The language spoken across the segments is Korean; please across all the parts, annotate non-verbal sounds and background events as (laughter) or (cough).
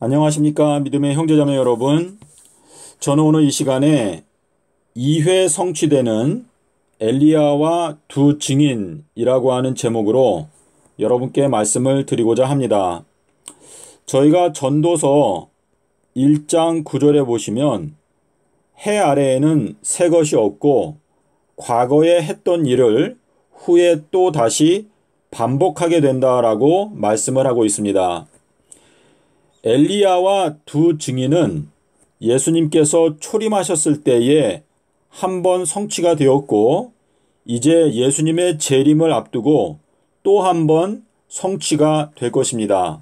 안녕하십니까 믿음의 형제자매 여러분 저는 오늘 이 시간에 2회 성취되는 엘리야와 두 증인이라고 하는 제목으로 여러분께 말씀을 드리고자 합니다. 저희가 전도서 1장 9절에 보시면 해 아래에는 새 것이 없고 과거에 했던 일을 후에 또 다시 반복하게 된다라고 말씀을 하고 있습니다. 엘리야와 두 증인은 예수님께서 초림하셨을 때에 한 번 성취가 되었고 이제 예수님의 재림을 앞두고 또 한 번 성취가 될 것입니다.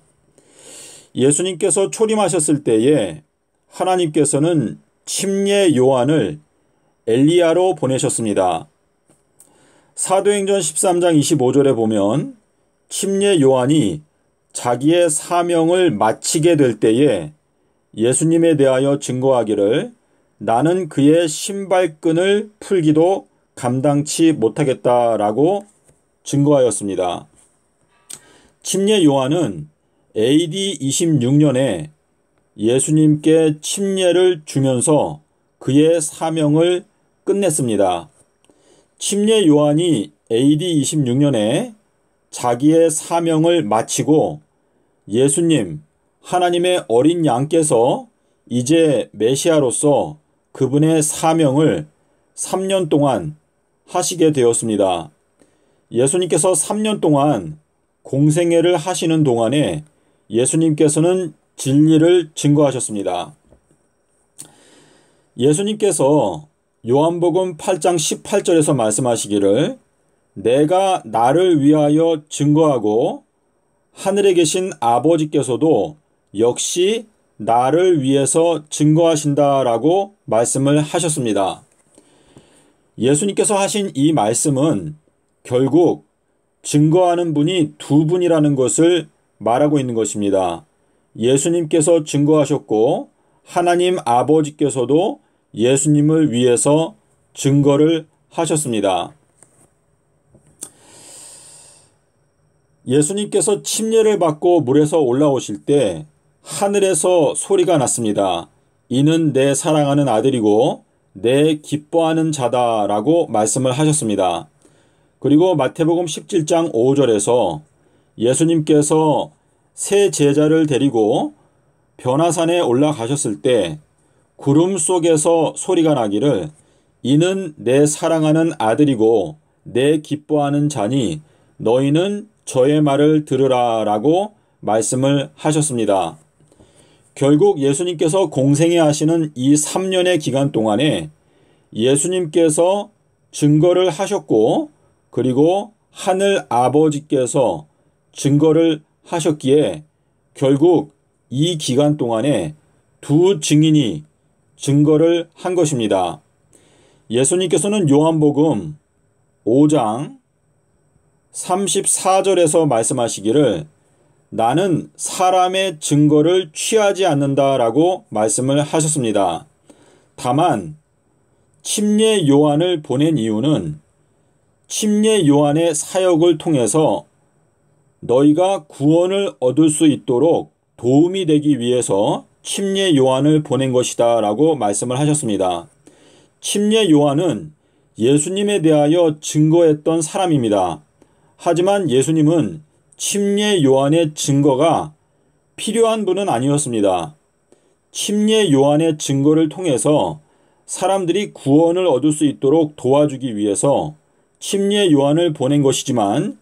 예수님께서 초림하셨을 때에 하나님께서는 침례 요한을 엘리야로 보내셨습니다. 사도행전 13장 25절에 보면 침례 요한이 자기의 사명을 마치게 될 때에 예수님에 대하여 증거하기를 나는 그의 신발끈을 풀기도 감당치 못하겠다라고 증거하였습니다. 침례 요한은 AD 26년에 예수님께 침례를 주면서 그의 사명을 끝냈습니다. 침례 요한이 AD 26년에 자기의 사명을 마치고 예수님, 하나님의 어린 양께서 이제 메시아로서 그분의 사명을 3년 동안 하시게 되었습니다. 예수님께서 3년 동안 공생애를 하시는 동안에 예수님께서는 진리를 증거하셨습니다. 예수님께서 요한복음 8장 18절에서 말씀하시기를 내가 나를 위하여 증거하고 하늘에 계신 아버지께서도 역시 나를 위해서 증거하신다라고 말씀을 하셨습니다. 예수님께서 하신 이 말씀은 결국 증거하는 분이 두 분이라는 것을 말하고 있는 것입니다. 예수님께서 증거하셨고 하나님 아버지께서도 예수님을 위해서 증거를 하셨습니다. 예수님께서 침례를 받고 물에서 올라오실 때 하늘에서 소리가 났습니다. 이는 내 사랑하는 아들이고 내 기뻐하는 자다 라고 말씀을 하셨습니다. 그리고 마태복음 17장 5절에서 예수님께서 새 제자를 데리고 변화산에 올라가셨을 때 구름 속에서 소리가 나기를 이는 내 사랑하는 아들이고 내 기뻐하는 자니 너희는 저의 말을 들으라 라고 말씀을 하셨습니다. 결국 예수님께서 공생애 하시는 이 3년의 기간 동안에 예수님께서 증거를 하셨고 그리고 하늘 아버지께서 증거를 하셨기에 결국 이 기간 동안에 두 증인이 증거를 한 것입니다. 예수님께서는 요한복음 5장 34절에서 말씀하시기를 나는 사람의 증거를 취하지 않는다라고 말씀을 하셨습니다. 다만 침례 요한을 보낸 이유는 침례 요한의 사역을 통해서 너희가 구원을 얻을 수 있도록 도움이 되기 위해서 침례 요한을 보낸 것이다 라고 말씀을 하셨습니다. 침례 요한은 예수님에 대하여 증거했던 사람입니다. 하지만 예수님은 침례 요한의 증거가 필요한 분은 아니었습니다. 침례 요한의 증거를 통해서 사람들이 구원을 얻을 수 있도록 도와주기 위해서 침례 요한을 보낸 것이지만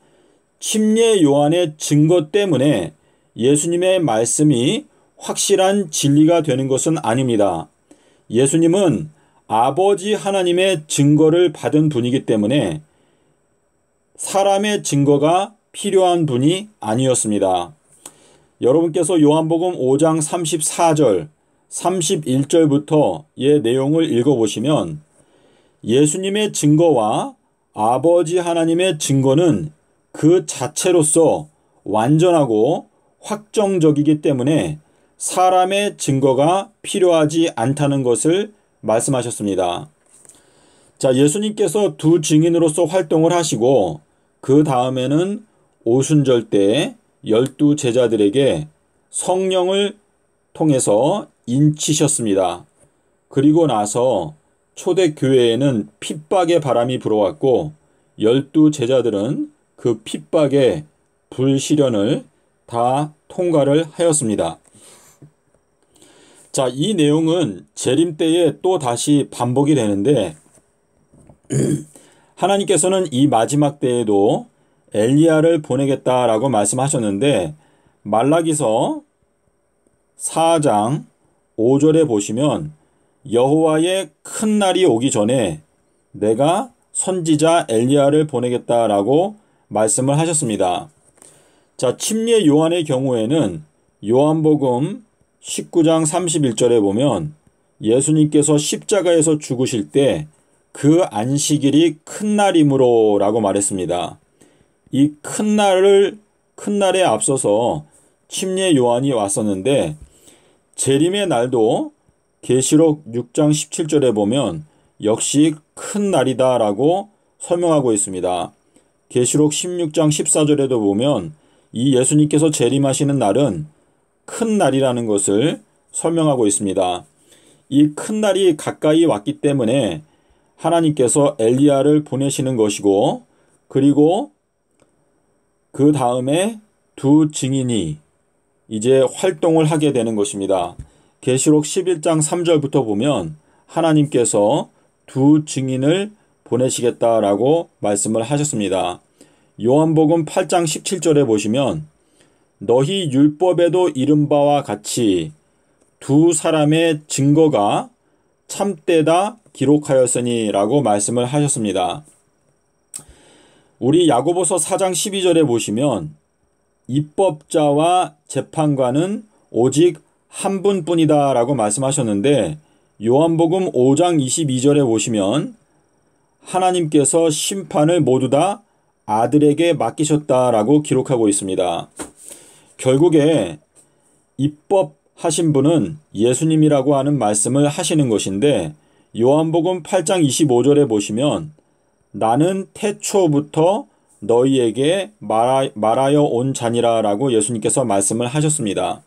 침례 요한의 증거 때문에 예수님의 말씀이 확실한 진리가 되는 것은 아닙니다. 예수님은 아버지 하나님의 증거를 받은 분이기 때문에 사람의 증거가 필요한 분이 아니었습니다. 여러분께서 요한복음 5장 34절, 31절부터 의 내용을 읽어보시면 예수님의 증거와 아버지 하나님의 증거는 그 자체로서 완전하고 확정적이기 때문에 사람의 증거가 필요하지 않다는 것을 말씀하셨습니다. 자, 예수님께서 두 증인으로서 활동을 하시고 그 다음에는 오순절 때 열두 제자들에게 성령을 통해서 인치셨습니다. 그리고 나서 초대교회에는 핍박의 바람이 불어왔고 열두 제자들은 그 핍박의 불시련을 다 통과를 하였습니다. 자, 이 내용은 재림 때에 또 다시 반복이 되는데 (clears throat) 하나님께서는 이 마지막 때에도 엘리야를 보내겠다라고 말씀하셨는데 말라기서 4장 5절에 보시면 여호와의 큰 날이 오기 전에 내가 선지자 엘리야를 보내겠다라고 말씀을 하셨습니다. 자, 침례 요한의 경우에는 요한복음 19장 31절에 보면 예수님께서 십자가에서 죽으실 때그 안식일이 큰 날이므로 라고 말했습니다. 이 큰 날을 큰 날에 앞서서 침례 요한이 왔었는데 재림의 날도 계시록 6장 17절에 보면 역시 큰 날이다라고 설명하고 있습니다. 계시록 16장 14절에도 보면 이 예수님께서 재림하시는 날은 큰 날이라는 것을 설명하고 있습니다. 이 큰 날이 가까이 왔기 때문에 하나님께서 엘리야를 보내시는 것이고 그리고 그 다음에 두 증인이 이제 활동을 하게 되는 것입니다. 계시록 11장 3절부터 보면 하나님께서 두 증인을 보내시겠다라고 말씀을 하셨습니다. 요한복음 8장 17절에 보시면 너희 율법에도 이른바와 같이 두 사람의 증거가 참되다 기록하였으니라고 말씀을 하셨습니다. 우리 야고보서 4장 12절에 보시면 입법자와 재판관은 오직 한 분뿐이다라고 말씀하셨는데 요한복음 5장 22절에 보시면 하나님께서 심판을 모두 다 아들에게 맡기셨다라고 기록하고 있습니다. 결국에 입법하신 분은 예수님이라고 하는 말씀을 하시는 것인데 요한복음 8장 25절에 보시면 나는 태초부터 너희에게 말하, 여온 잔이라 라고 예수님께서 말씀을 하셨습니다.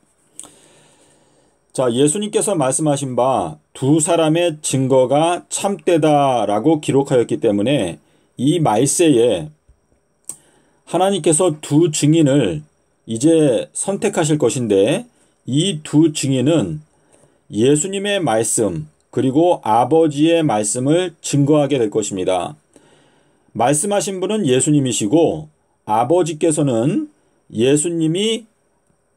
자, 예수님께서 말씀하신 바 두 사람의 증거가 참되다 라고 기록하였기 때문에 이 말세에 하나님께서 두 증인을 이제 선택하실 것인데 이 두 증인은 예수님의 말씀, 그리고 아버지의 말씀을 증거하게 될 것입니다. 말씀하신 분은 예수님이시고 아버지께서는 예수님이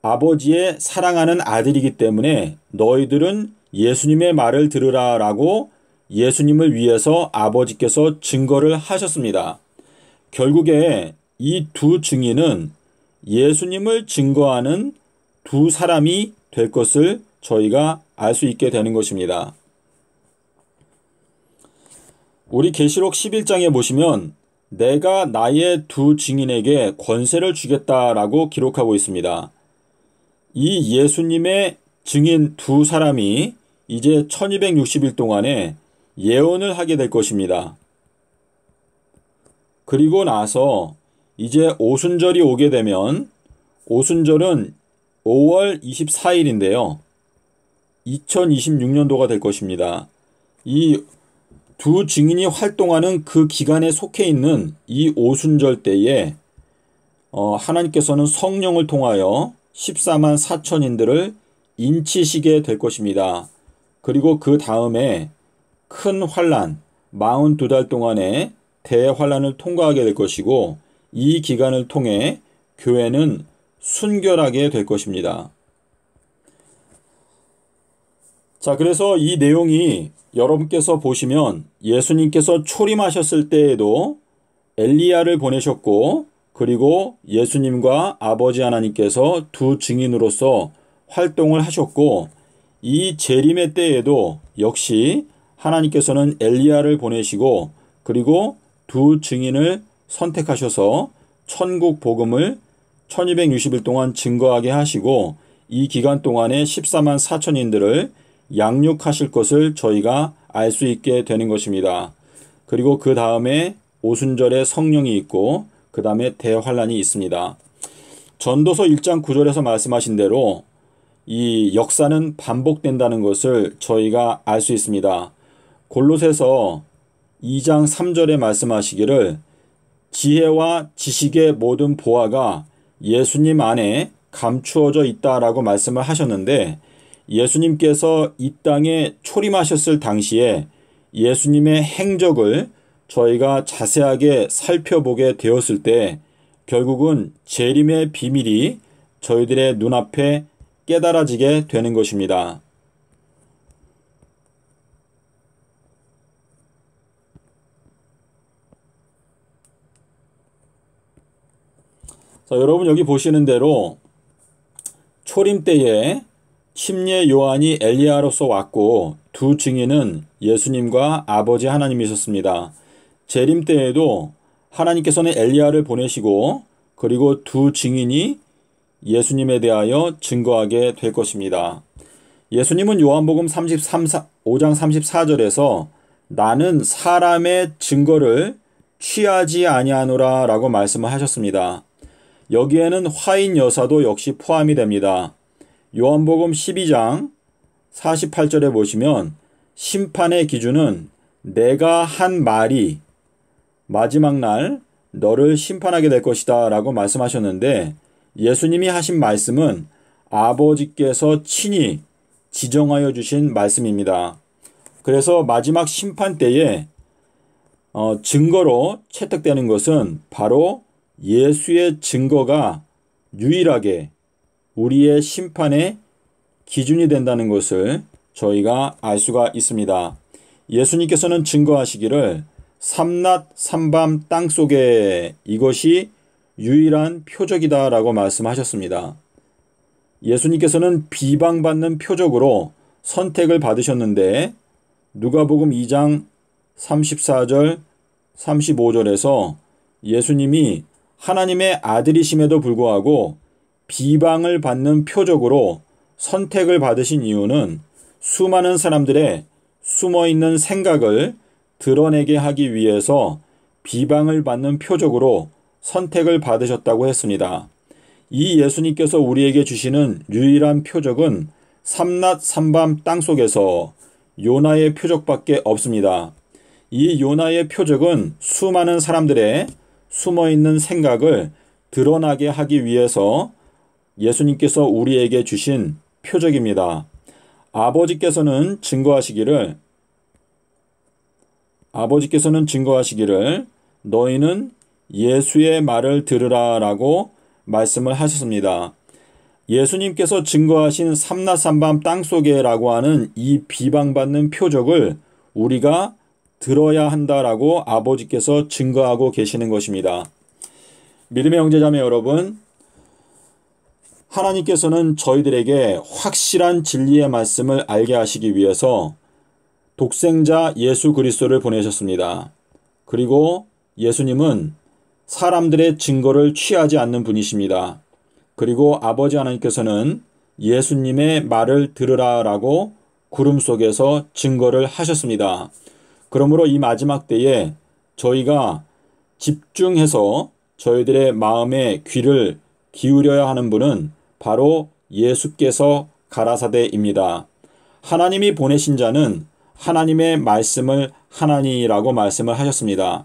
아버지의 사랑하는 아들이기 때문에 너희들은 예수님의 말을 들으라 라고 예수님을 위해서 아버지께서 증거를 하셨습니다. 결국에 이 두 증인은 예수님을 증거하는 두 사람이 될 것을 저희가 알 수 있게 되는 것입니다. 우리 계시록 11장에 보시면 내가 나의 두 증인에게 권세를 주겠다라고 기록하고 있습니다. 이 예수님의 증인 두 사람이 이제 1260일 동안에 예언을 하게 될 것입니다. 그리고 나서 이제 오순절이 오게 되면 오순절은 5월 24일인데요. 2026년도가 될 것입니다. 이두 증인이 활동하는 그 기간에 속해 있는 이 오순절 때에 어, 하나님께서는 성령을 통하여 14만 4천인들을 인치시게 될 것입니다. 그리고 그 다음에 큰 환란, 42달 동안의 대환란을 통과하게 될 것이고 이 기간을 통해 교회는 순결하게 될 것입니다. 자, 그래서 이 내용이 여러분께서 보시면 예수님께서 초림하셨을 때에도 엘리야를 보내셨고 그리고 예수님과 아버지 하나님께서 두 증인으로서 활동을 하셨고 이 재림의 때에도 역시 하나님께서는 엘리야를 보내시고 그리고 두 증인을 선택하셔서 천국 복음을 1260일 동안 증거하게 하시고 이 기간 동안에 14만 4천인들을 양육하실 것을 저희가 알 수 있게 되는 것입니다. 그리고 그 다음에 오순절에 성령이 있고 그 다음에 대환란이 있습니다. 전도서 1장 9절에서 말씀하신 대로 이 역사는 반복된다는 것을 저희가 알 수 있습니다. 골로새서 2장 3절에 말씀하시기를 지혜와 지식의 모든 보화가 예수님 안에 감추어져 있다라고 말씀을 하셨는데 예수님께서 이 땅에 초림하셨을 당시에 예수님의 행적을 저희가 자세하게 살펴보게 되었을 때 결국은 재림의 비밀이 저희들의 눈앞에 깨달아지게 되는 것입니다. 자, 여러분 여기 보시는 대로 초림 때에 심리의 요한이 엘리야로서 왔고 두 증인은 예수님과 아버지 하나님이셨습니다. 재림 때에도 하나님께서는 엘리야를 보내시고 그리고 두 증인이 예수님에 대하여 증거하게 될 것입니다. 예수님은 요한복음 33, 5장 34절에서 나는 사람의 증거를 취하지 아니하노라 라고 말씀을 하셨습니다. 여기에는 화인 여사도 역시 포함이 됩니다. 요한복음 12장 48절에 보시면 심판의 기준은 내가 한 말이 마지막 날 너를 심판하게 될 것이다 라고 말씀하셨는데 예수님이 하신 말씀은 아버지께서 친히 지정하여 주신 말씀입니다. 그래서 마지막 심판 때에 어, 증거로 채택되는 것은 바로 예수의 증거가 유일하게 우리의 심판의 기준이 된다는 것을 저희가 알 수가 있습니다. 예수님께서는 증거하시기를 삼낮 삼밤 땅 속에 이것이 유일한 표적이다라고 말씀하셨습니다. 예수님께서는 비방받는 표적으로 선택을 받으셨는데 누가복음 2장 34절 35절에서 예수님이 하나님의 아들이심에도 불구하고 비방을 받는 표적으로 선택을 받으신 이유는 수많은 사람들의 숨어 있는 생각을 드러내게 하기 위해서 비방을 받는 표적으로 선택을 받으셨다고 했습니다. 이 예수님께서 우리에게 주시는 유일한 표적은 삼낮 삼밤 땅 속에서 요나의 표적밖에 없습니다. 이 요나의 표적은 수많은 사람들의 숨어 있는 생각을 드러나게 하기 위해서 예수님께서 우리에게 주신 표적입니다. 아버지께서는 증거하시기를 아버지께서는 증거하시기를 너희는 예수의 말을 들으라라고 말씀을 하셨습니다. 예수님께서 증거하신 삼나삼밤 땅속에라고 하는 이 비방받는 표적을 우리가 들어야 한다라고 아버지께서 증거하고 계시는 것입니다. 믿음의 형제자매 여러분, 하나님께서는 저희들에게 확실한 진리의 말씀을 알게 하시기 위해서 독생자 예수 그리스도를 보내셨습니다. 그리고 예수님은 사람들의 증거를 취하지 않는 분이십니다. 그리고 아버지 하나님께서는 예수님의 말을 들으라라고 구름 속에서 증거를 하셨습니다. 그러므로 이 마지막 때에 저희가 집중해서 저희들의 마음에 귀를 기울여야 하는 분은 바로 예수께서 가라사대입니다. 하나님이 보내신 자는 하나님의 말씀을 하나님라고 말씀을 하셨습니다.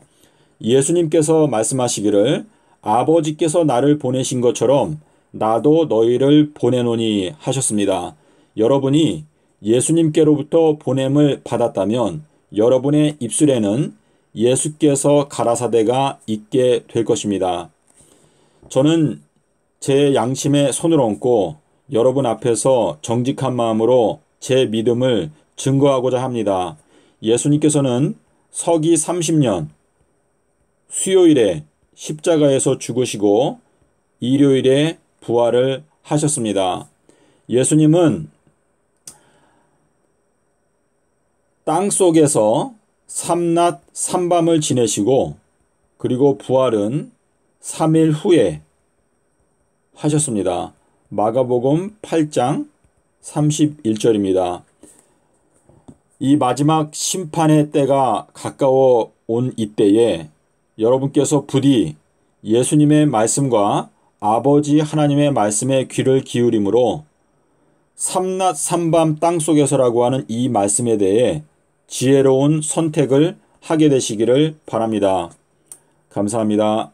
예수님께서 말씀하시기를 아버지께서 나를 보내신 것처럼 나도 너희를 보내노니 하셨습니다. 여러분이 예수님께로부터 보냄을 받았다면 여러분의 입술에는 예수께서 가라사대가 있게 될 것입니다. 저는 제 양심에 손을 얹고 여러분 앞에서 정직한 마음으로 제 믿음을 증거하고자 합니다. 예수님께서는 서기 30년 수요일에 십자가에서 죽으시고 일요일에 부활을 하셨습니다. 예수님은 땅 속에서 삼낮 삼밤을 지내시고 그리고 부활은 3일 후에 하셨습니다. 마가복음 8장 31절입니다. 이 마지막 심판의 때가 가까워 온 이때에 여러분께서 부디 예수님의 말씀과 아버지 하나님의 말씀에 귀를 기울이므로 삼낮 삼밤 땅속에서라고 하는 이 말씀에 대해 지혜로운 선택을 하게 되시기를 바랍니다. 감사합니다.